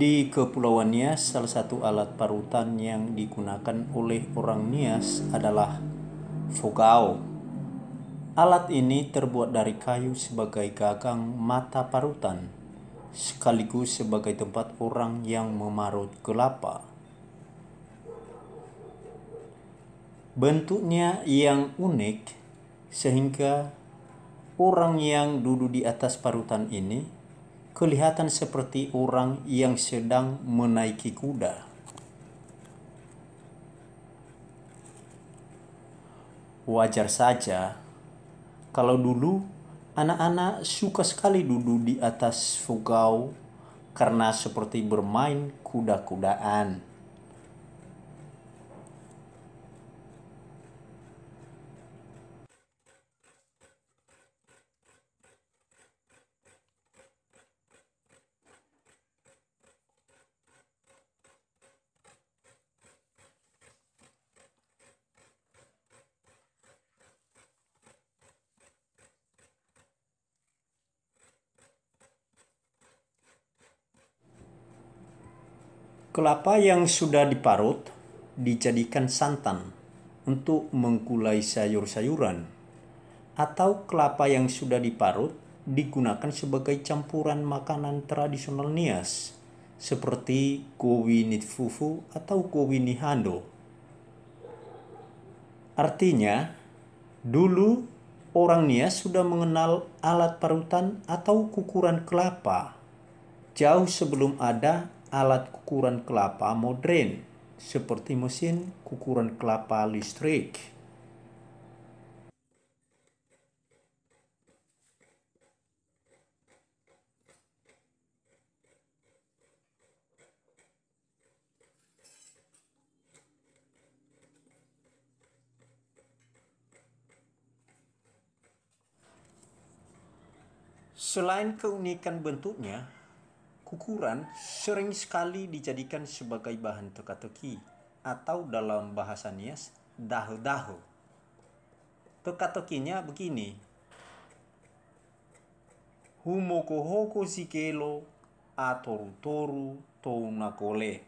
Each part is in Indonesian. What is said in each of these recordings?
Di Kepulauan Nias, salah satu alat parutan yang digunakan oleh orang Nias adalah fogao. Alat ini terbuat dari kayu sebagai gagang mata parutan, sekaligus sebagai tempat orang yang memarut kelapa. Bentuknya yang unik sehingga orang yang duduk di atas parutan ini kelihatan seperti orang yang sedang menaiki kuda. Wajar saja kalau dulu anak-anak suka sekali duduk di atas fugau karena seperti bermain kuda-kudaan. Kelapa yang sudah diparut dijadikan santan untuk mengkulai sayur-sayuran atau kelapa yang sudah diparut digunakan sebagai campuran makanan tradisional Nias seperti kowi fufu atau kowi nihando. Artinya, dulu orang Nias sudah mengenal alat parutan atau kukuran kelapa jauh sebelum ada alat kukuran kelapa modern seperti mesin kukuran kelapa listrik. Selain keunikan bentuknya, ukuran sering sekali dijadikan sebagai bahan teka-teki atau dalam bahasa Nias dahu-dahu. Teka-tekinya begini. Humoko hoko sikelo atoru toru tounakole.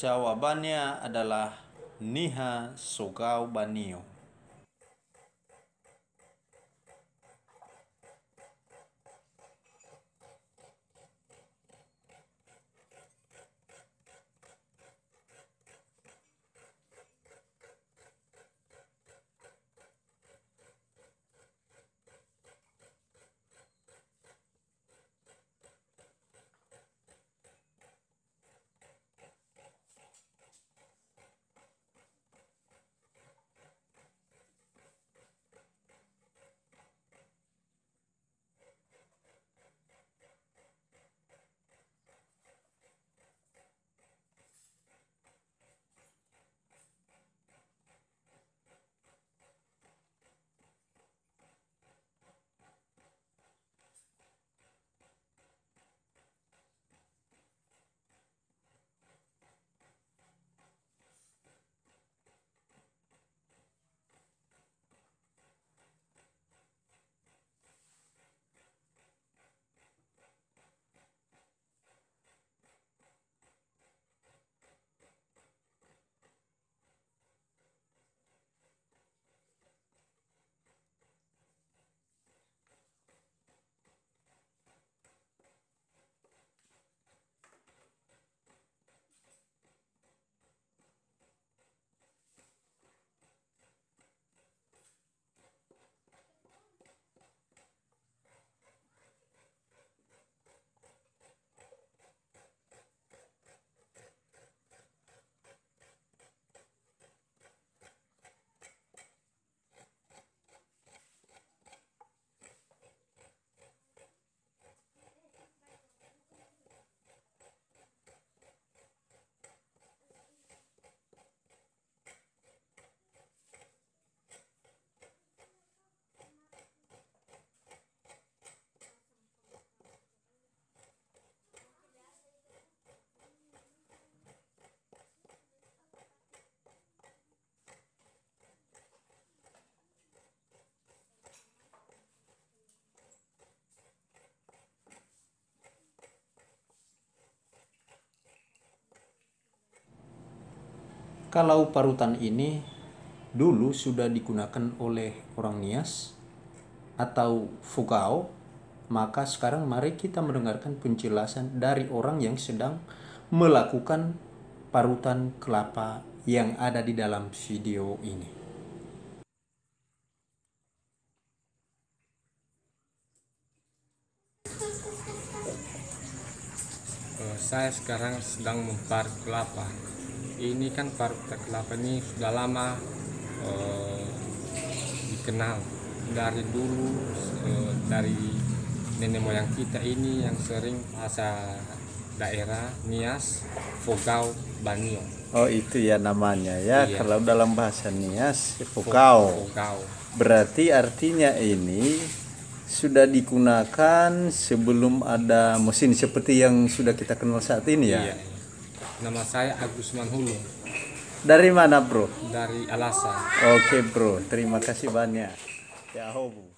Jawabannya adalah niha sogau banio. kalau parutan ini dulu sudah digunakan oleh orang Nias atau Fugao, maka sekarang mari kita mendengarkan penjelasan dari orang yang sedang melakukan parutan kelapa yang ada di dalam video ini. Eh, saya sekarang sedang mempar kelapa ini kan Partai Kelapa ini sudah lama eh, dikenal dari dulu eh, dari nenek moyang kita ini yang sering bahasa daerah Nias, Fogau, Banyu Oh itu ya namanya ya. Iya. Kalau dalam bahasa Nias, Fogau. Fogau. Berarti artinya ini sudah digunakan sebelum ada mesin seperti yang sudah kita kenal saat ini ya. Iya Nama saya Agus Manhulu. Dari mana, Bro? Dari Alasa. Oke, okay, Bro. Terima kasih banyak. Ya, hobu.